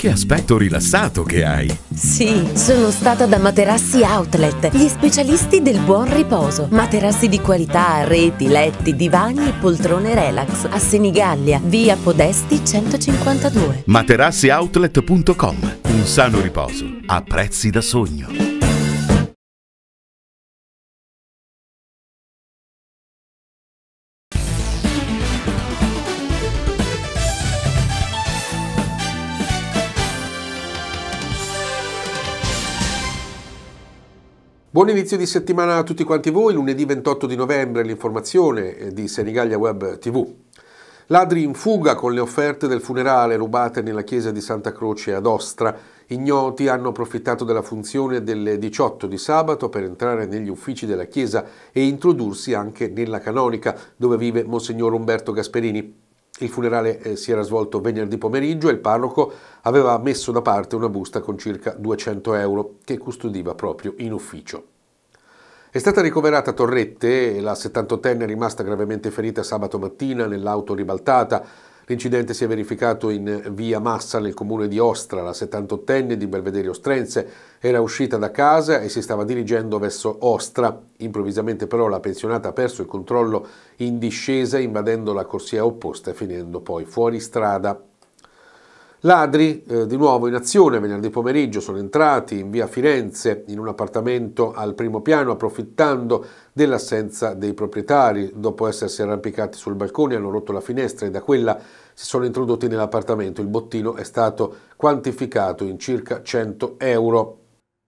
Che aspetto rilassato che hai! Sì, sono stata da Materassi Outlet, gli specialisti del buon riposo. Materassi di qualità, reti, letti, divani e poltrone relax. A Senigallia, via Podesti 152. Materassioutlet.com Un sano riposo a prezzi da sogno. Buon inizio di settimana a tutti quanti voi, lunedì 28 di novembre l'informazione eh, di Senigallia Web TV. Ladri in fuga con le offerte del funerale rubate nella chiesa di Santa Croce ad Ostra. Ignoti hanno approfittato della funzione delle 18 di sabato per entrare negli uffici della chiesa e introdursi anche nella canonica dove vive Monsignor Umberto Gasperini. Il funerale eh, si era svolto venerdì pomeriggio e il parroco aveva messo da parte una busta con circa 200 euro che custodiva proprio in ufficio. È stata ricoverata a Torrette, la 78enne è rimasta gravemente ferita sabato mattina nell'auto ribaltata L'incidente si è verificato in via Massa nel comune di Ostra. La 78enne di Belvedere Ostrense era uscita da casa e si stava dirigendo verso Ostra. Improvvisamente però la pensionata ha perso il controllo in discesa invadendo la corsia opposta e finendo poi fuori strada. Ladri, eh, di nuovo in azione venerdì pomeriggio, sono entrati in via Firenze in un appartamento al primo piano approfittando dell'assenza dei proprietari. Dopo essersi arrampicati sul balcone hanno rotto la finestra e da quella si sono introdotti nell'appartamento. Il bottino è stato quantificato in circa 100 euro.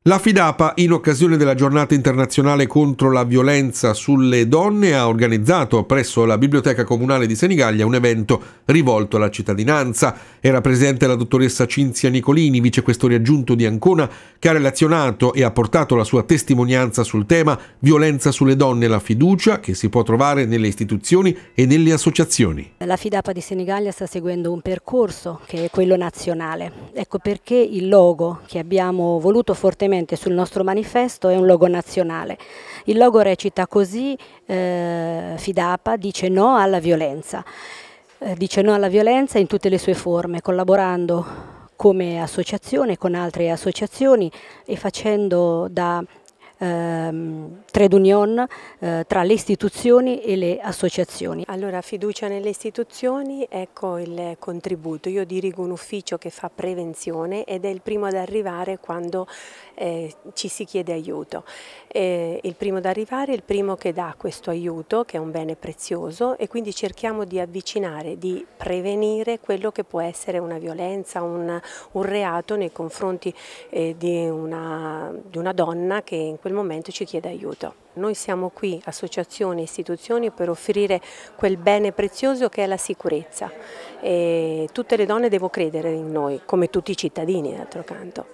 La Fidapa, in occasione della giornata internazionale contro la violenza sulle donne, ha organizzato presso la Biblioteca Comunale di Senigallia un evento rivolto alla cittadinanza. Era presente la dottoressa Cinzia Nicolini, vicequestore aggiunto di Ancona, che ha relazionato e ha portato la sua testimonianza sul tema violenza sulle donne e la fiducia che si può trovare nelle istituzioni e nelle associazioni. La Fidapa di Senigallia sta seguendo un percorso che è quello nazionale. Ecco perché il logo che abbiamo voluto fortemente semplicemente sul nostro manifesto è un logo nazionale. Il logo recita così, eh, Fidapa dice no alla violenza, eh, dice no alla violenza in tutte le sue forme, collaborando come associazione con altre associazioni e facendo da ehm, trade union eh, tra le istituzioni e le associazioni. Allora fiducia nelle istituzioni, ecco il contributo. Io dirigo un ufficio che fa prevenzione ed è il primo ad arrivare quando eh, ci si chiede aiuto. Eh, il primo ad arrivare è il primo che dà questo aiuto che è un bene prezioso e quindi cerchiamo di avvicinare, di prevenire quello che può essere una violenza, un, un reato nei confronti eh, di, una, di una donna che in quel quel momento ci chiede aiuto. Noi siamo qui, associazioni e istituzioni, per offrire quel bene prezioso che è la sicurezza. E tutte le donne devono credere in noi, come tutti i cittadini d'altro canto.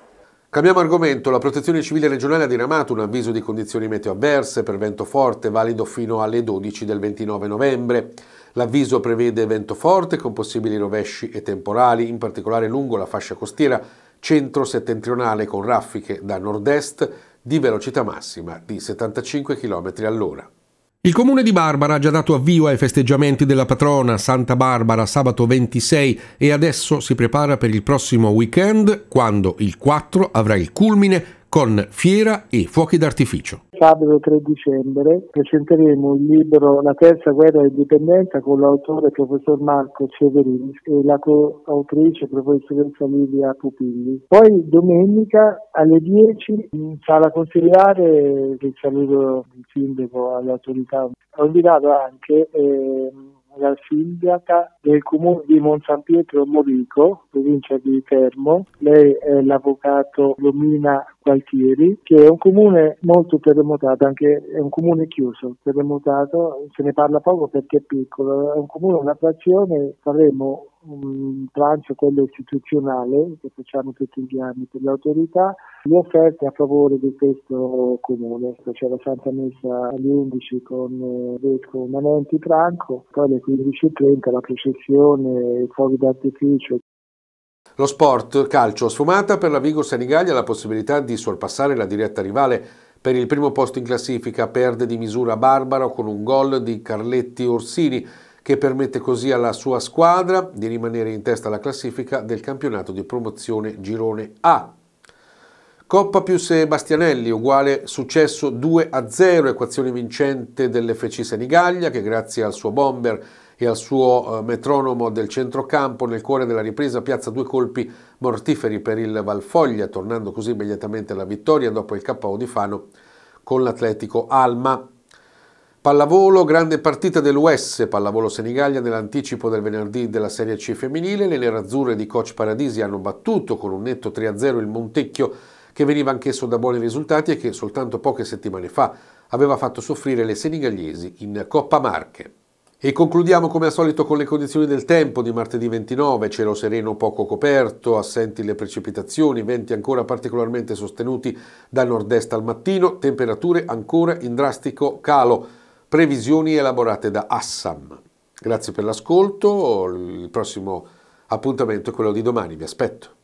Cambiamo argomento, la protezione civile regionale ha diramato un avviso di condizioni meteo avverse per vento forte valido fino alle 12 del 29 novembre. L'avviso prevede vento forte con possibili rovesci e temporali, in particolare lungo la fascia costiera centro-settentrionale con raffiche da nord-est di velocità massima di 75 km all'ora. Il comune di Barbara ha già dato avvio ai festeggiamenti della patrona Santa Barbara sabato 26 e adesso si prepara per il prossimo weekend quando il 4 avrà il culmine con fiera e fuochi d'artificio. Sabato 3 dicembre presenteremo il libro La terza guerra d'indipendenza con l'autore professor Marco Ceverini e la coautrice professoressa Livia Pupilli. Poi domenica alle 10 in sala consigliare che saluto il sindaco alle autorità. Ho invitato anche eh, la sindaca del comune di Monsan Pietro Morico, provincia di Fermo. Lei è l'avvocato Romina Gualtieri, che è un comune molto terremotato, anche è un comune chiuso, terremotato, se ne parla poco perché è piccolo, è un comune, una frazione, faremo un trancio, quello istituzionale, che facciamo tutti gli anni per le autorità, le offerte a favore di questo comune. C'è la Santa Messa alle 11 con il eh, Manenti Franco, poi alle 15.30 la processione, i fuochi d'artificio. Lo sport calcio sfumata per la Vigo Senigallia la possibilità di sorpassare la diretta rivale per il primo posto in classifica perde di misura Barbaro con un gol di Carletti Orsini che permette così alla sua squadra di rimanere in testa alla classifica del campionato di promozione Girone A. Coppa più Sebastianelli uguale successo 2 0, equazione vincente dell'FC Senigallia che grazie al suo bomber e al suo eh, metronomo del centrocampo nel cuore della ripresa piazza due colpi mortiferi per il Valfoglia, tornando così immediatamente alla vittoria dopo il KO di Fano con l'Atletico Alma. Pallavolo, grande partita dell'US, pallavolo Senigallia nell'anticipo del venerdì della Serie C femminile, le nerazzurre di Coach Paradisi hanno battuto con un netto 3-0 il Montecchio che veniva anch'esso da buoni risultati e che soltanto poche settimane fa aveva fatto soffrire le senigallesi in Coppa Marche. E concludiamo come al solito con le condizioni del tempo di martedì 29, cielo sereno poco coperto, assenti le precipitazioni, venti ancora particolarmente sostenuti da nord-est al mattino, temperature ancora in drastico calo previsioni elaborate da Assam. Grazie per l'ascolto, il prossimo appuntamento è quello di domani, vi aspetto.